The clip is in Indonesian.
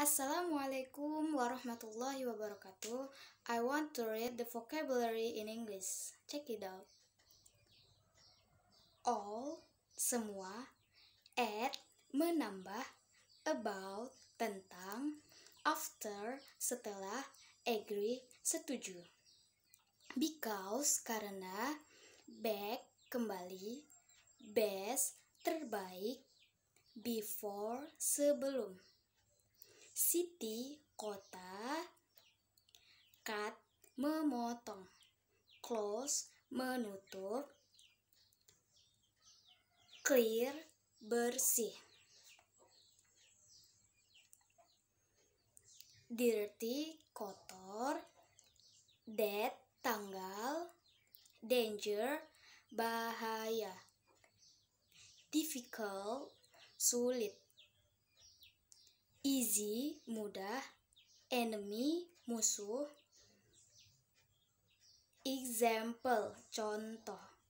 Assalamualaikum warahmatullahi wabarakatuh. I want to read the vocabulary in English. Check it out. All, semua, add menambah, about, tentang, after, setelah, agree, setuju. Because, karena, back, kembali, best, terbaik, before, sebelum. City, kota. Cut, memotong. Close, menutup. Clear, bersih. Dirty, kotor. Dead, tanggal. Danger, bahaya. Difficult, sulit easy mudah, enemy musuh, example contoh.